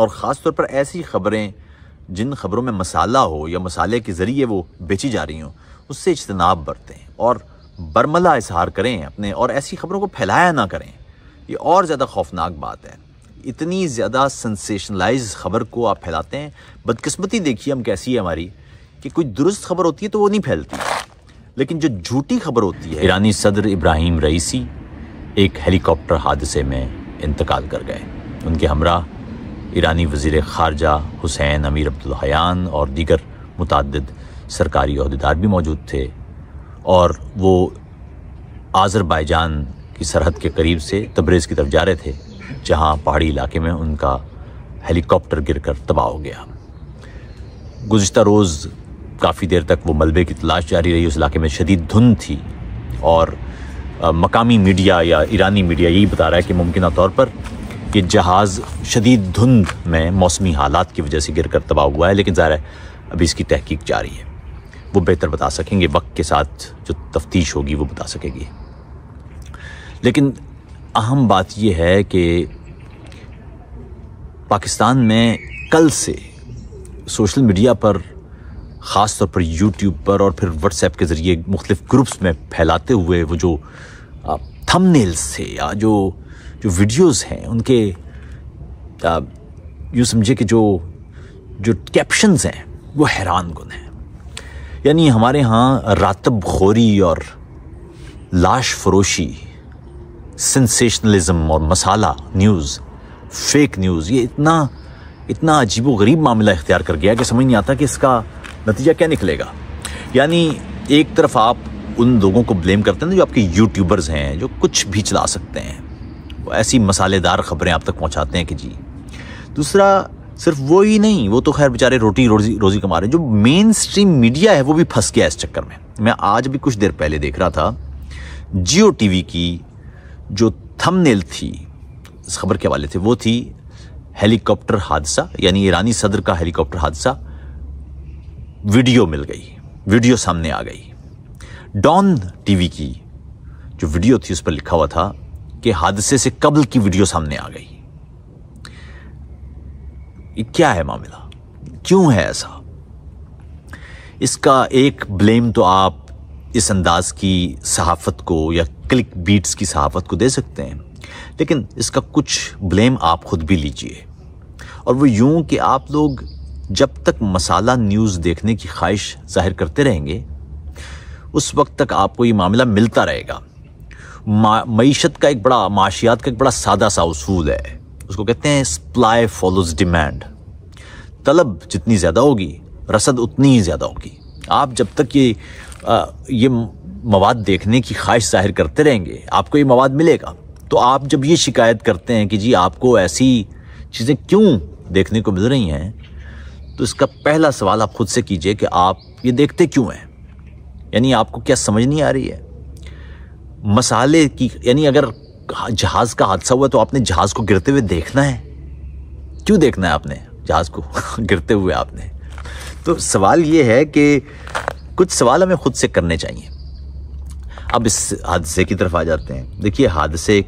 और ख़ास तौर पर ऐसी ख़बरें जिन ख़बरों में मसाला हो या मसाले के ज़रिए वो बेची जा रही हों उससे इजतनाब बरतें और बरमला इजहार करें अपने और ऐसी ख़बरों को फैलाया ना करें ये और ज़्यादा खौफनाक बात है इतनी ज़्यादा सेंसेशनलाइज ख़बर को आप फैलाते हैं बदकस्मती देखिए हम कैसी है हमारी कि कोई दुरुस्त खबर होती है तो वो नहीं फैलती लेकिन जो झूठी खबर होती है ईरानी सदर इब्राहिम रईसी एक हेलीकॉप्टर हादसे में इंतकाल कर गए उनके हमरा ईरानी वजीर खारजा हुसैन अमीर अब्दुलहयान और दीगर मुतद सरकारी अहदेदार भी मौजूद थे और वो आज़रबाईजान की सरहद के करीब से तब्रेज़ की तरफ जा रहे थे जहाँ पहाड़ी इलाके में उनका हेलीकॉप्टर गिरकर तबाह हो गया गुज्त रोज़ काफ़ी देर तक वो मलबे की तलाश जारी रही उस इलाके में शदीद धुंध थी और मकामी मीडिया या ईरानी मीडिया यही बता रहा है कि मुमकिन तौर पर कि जहाज़ शदीद धुंध में मौसमी हालात की वजह से गिर कर तबाह हुआ है लेकिन ज़ाहिर है अभी इसकी तहकीक जारी है वो बेहतर बता सकेंगे वक्त के साथ जो तफ्तीश होगी वो बता सकेगी लेकिन अहम बात यह है कि पाकिस्तान में कल से सोशल मीडिया पर ख़ास तौर पर यूट्यूब पर और फिर व्हाट्सएप के ज़रिए मुख्तफ ग्रुप्स में फैलाते हुए वो जो थंबनेल्स थे या जो जो वीडियोस हैं उनके यूँ समझे कि जो जो कैप्शंस हैं वो हैरान कन हैं यानी हमारे यहाँ रातब खोरी और लाश फरोशी सेंसेशनलिज्म और मसाला न्यूज़ फेक न्यूज़ ये इतना इतना अजीब गरीब मामला इख्तियार कर गया कि समझ नहीं आता कि इसका नतीजा क्या निकलेगा यानी एक तरफ आप उन लोगों को ब्लेम करते हैं जो आपके यूट्यूबर्स हैं जो कुछ भी चला सकते हैं ऐसी मसालेदार खबरें आप तक पहुँचाते हैं कि जी दूसरा सिर्फ वो ही नहीं वो तो खैर बेचारे रोटी रोजी रोजी कमा रहे हैं जो मेन स्ट्रीम मीडिया है वो भी फंस गया इस चक्कर में मैं आज भी कुछ देर पहले देख रहा था जियो टी की जो थमनेल थी इस खबर के हवाले थे वो थी हेलीकॉप्टर हादसा यानी ईरानी सदर का हेलीकॉप्टर हादसा वीडियो मिल गई वीडियो सामने आ गई डॉन टीवी की जो वीडियो थी उस पर लिखा हुआ था के हादसे से कबल की वीडियो सामने आ गई क्या है मामला क्यों है ऐसा इसका एक ब्लेम तो आप इस अंदाज की सहाफत को या क्लिक बीट्स की सहाफत को दे सकते हैं लेकिन इसका कुछ ब्लेम आप खुद भी लीजिए और वो यूं कि आप लोग जब तक मसाला न्यूज़ देखने की ख्वाहिश जाहिर करते रहेंगे उस वक्त तक आपको ये मामला मिलता रहेगा मीशत का एक बड़ा माशियात का एक बड़ा सादा सा उसूल है उसको कहते हैं सप्लाई फॉलोज डिमांड तलब जितनी ज़्यादा होगी रसद उतनी ही ज़्यादा होगी आप जब तक ये आ, ये मवाद देखने की ख्वाहिश जाहिर करते रहेंगे आपको ये मवाद मिलेगा तो आप जब ये शिकायत करते हैं कि जी आपको ऐसी चीज़ें क्यों देखने को मिल रही हैं तो इसका पहला सवाल आप खुद से कीजिए कि आप ये देखते क्यों हैं यानी आपको क्या समझ नहीं आ रही है मसाले की यानी अगर जहाज़ का हादसा हुआ तो आपने जहाज़ को गिरते हुए देखना है क्यों देखना है आपने जहाज़ को गिरते हुए आपने तो सवाल ये है कि कुछ सवाल हमें खुद से करने चाहिए अब इस हादसे की तरफ आ जाते हैं देखिए हादसे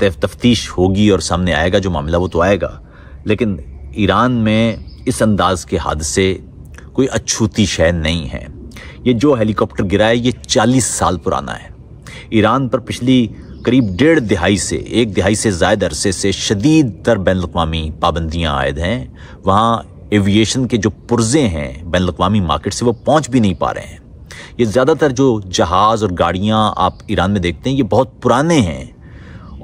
तफ्तीश होगी और सामने आएगा जो मामला वो तो आएगा लेकिन ईरान में इस अंदाज के हादसे कोई अछूती शह नहीं है ये जो हेलीकॉप्टर गिरा है ये 40 साल पुराना है ईरान पर पिछली करीब डेढ़ दिहाई से एक दिहाई से जायद अरसे से शदीद तर बैन अवी पाबंदियाँ आयद हैं वहाँ एविएशन के जो पुर्जे हैं बैन अवी मार्केट से वो पहुँच भी नहीं पा रहे हैं ये ज़्यादातर जो जहाज़ और गाड़ियाँ आप ईरान में देखते हैं ये बहुत पुराने हैं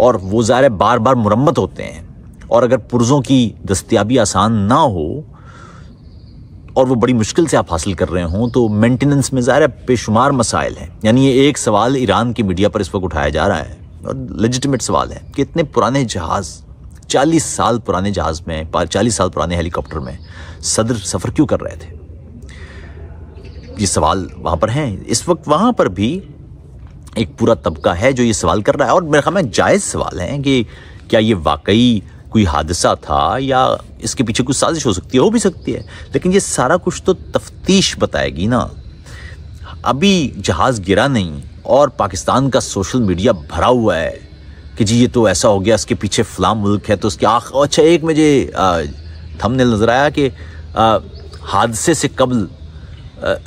और वो ज़ाहिर बार बार मुरम्मत होते हैं और अगर पुर्ज़ों की दस्तियाबी आसान ना हो और वो बड़ी मुश्किल से आप हासिल कर रहे हों तो मेंटेनेंस में ज़ाहिर बेशुमार मसाइल हैं यानी ये एक सवाल ईरान की मीडिया पर इस वक्त उठाया जा रहा है और लजिटमेट सवाल है कि इतने पुराने जहाज़ चालीस साल पुराने जहाज़ में चालीस साल पुराने हेलीकॉप्टर में सदर सफ़र क्यों कर रहे थे ये सवाल वहाँ पर हैं इस वक्त वहाँ पर भी एक पूरा तबका है जो ये सवाल कर रहा है और मेरे ख्याल में जायज़ सवाल हैं कि क्या ये वाकई कोई हादसा था या इसके पीछे कुछ साजिश हो सकती है हो भी सकती है लेकिन ये सारा कुछ तो तफ्तीश बताएगी ना अभी जहाज़ गिरा नहीं और पाकिस्तान का सोशल मीडिया भरा हुआ है कि जी ये तो ऐसा हो गया इसके पीछे फलाम मुल्क है तो उसके आख अच्छा एक मुझे थमने नज़र आया कि हादसे से कबल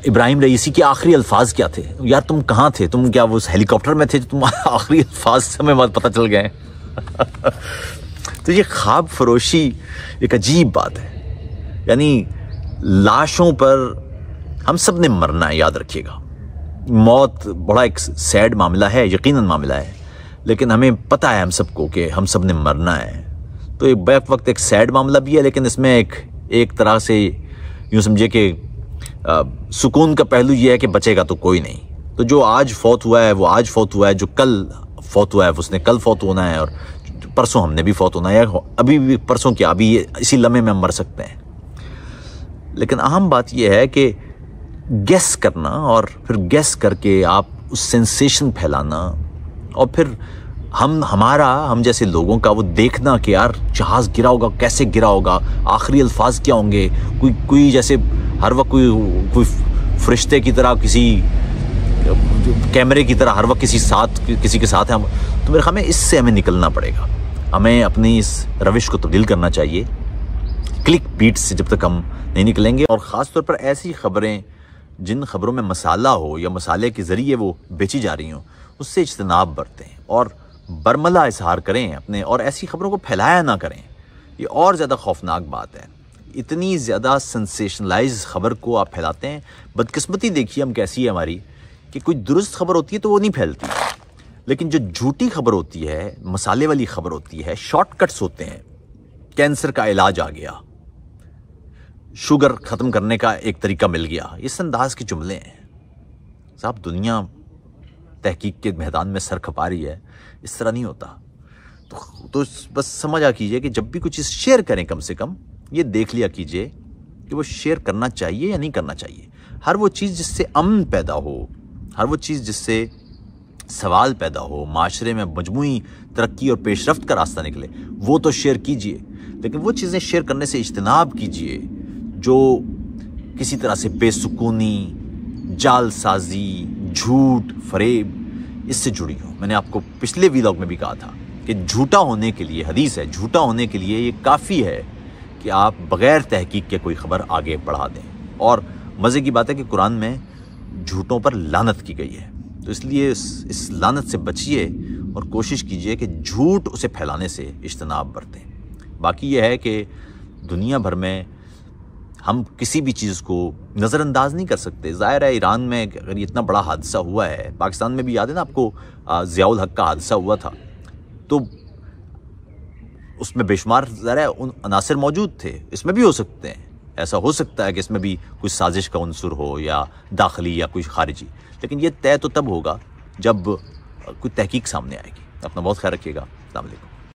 इब्राहिम रईसी के आखिरी अल्फाज क्या थे यार तुम कहाँ थे तुम क्या वो हेलीकॉप्टर में थे जो तुम आखिरी अल्फाज समय बाद पता चल गए तो ये ख्वाब फरोशी एक अजीब बात है यानी लाशों पर हम सब ने मरना है याद रखिएगा मौत बड़ा एक सैड मामला है यकीनन मामला है लेकिन हमें पता है हम सबको कि हम सब ने मरना है तो एक बैक वक्त एक सैड मामला भी है लेकिन इसमें एक एक तरह से यूँ समझे कि सुकून का पहलू यह है कि बचेगा तो कोई नहीं तो जो आज फौत हुआ है वो आज फौत हुआ है जो कल फौत हुआ है उसने कल फौत होना है और परसों हमने भी फौत होना है अभी भी परसों क्या अभी ये इसी लम्हे में हम मर सकते हैं लेकिन अहम बात यह है कि गैस करना और फिर गैस करके आप उस सेंसेशन फैलाना और फिर हम हमारा हम जैसे लोगों का वो देखना कि यार जहाज़ गिरा होगा कैसे गिरा होगा आखिरी अल्फाज क्या होंगे कोई कोई जैसे हर वक्त कोई कोई फरिश्ते की तरह किसी कैमरे की तरह हर वक्त किसी साथ किसी के साथ हम तो मेरे ख्याल में इससे हमें निकलना पड़ेगा हमें अपनी इस रविश को तब्दील करना चाहिए क्लिक बीट से जब तक हम नहीं निकलेंगे और ख़ास तौर पर ऐसी खबरें जिन खबरों में मसाला हो या मसाले के ज़रिए वो बेची जा रही हों उससे इजतनाब बरतें और बरमला इजहार करें अपने और ऐसी खबरों को फैलाया ना करें ये और ज़्यादा खौफनाक बात है इतनी ज़्यादा सेंसेशनलाइज खबर को आप फैलाते हैं बदकस्मती देखिए हम कैसी है हमारी कि कोई दुरुस्त खबर होती है तो वो नहीं फैलती लेकिन जो झूठी खबर होती है मसाले वाली खबर होती है शॉर्टकट्स होते हैं कैंसर का इलाज आ गया शुगर ख़त्म करने का एक तरीका मिल गया इस अंदाज के जुमले हैं साहब दुनिया तहकीक के मैदान में सर खपा रही है इस तरह नहीं होता तो, तो बस समझ आ कीजिए कि जब भी कुछ चीज़ शेयर करें कम से कम ये देख लिया कीजिए कि वो शेयर करना चाहिए या नहीं करना चाहिए हर वो चीज़ जिससे अमन पैदा हो हर वो चीज़ जिससे सवाल पैदा हो माशरे में मजमू तरक्की और पेशरफ्त का रास्ता निकले वो तो शेयर कीजिए लेकिन वो चीज़ें शेयर करने से इजतनाब कीजिए जो किसी तरह से बेसकूनी जालसाजी झूठ फरेब इससे जुड़ी हो मैंने आपको पिछले वीलॉग में भी कहा था कि झूठा होने के लिए हदीस है झूठा होने के लिए ये काफ़ी है कि आप बग़ैर तहकीक के कोई ख़बर आगे बढ़ा दें और मज़े की बात है कि कुरान में झूठों पर लानत की गई है तो इसलिए इस, इस लानत से बचिए और कोशिश कीजिए कि झूठ उसे फैलाने से इजतनाब बरतें बाकी यह है कि दुनिया भर में हम किसी भी चीज़ को नज़रअंदाज नहीं कर सकते ज़ाहिर है ईरान में अगर इतना बड़ा हादसा हुआ है पाकिस्तान में भी याद है ना आपको ज़ियाउल हक का हादसा हुआ था तो उसमें बेशुमार ज़रा उन अनासर मौजूद थे इसमें भी हो सकते हैं ऐसा हो सकता है कि इसमें भी कुछ साजिश का अनसर हो या दाखिली या कुछ खारिजी लेकिन ये तय तो तब होगा जब कोई तहकीक सामने आएगी अपना बहुत ख्याल रखिएगा अलैक्म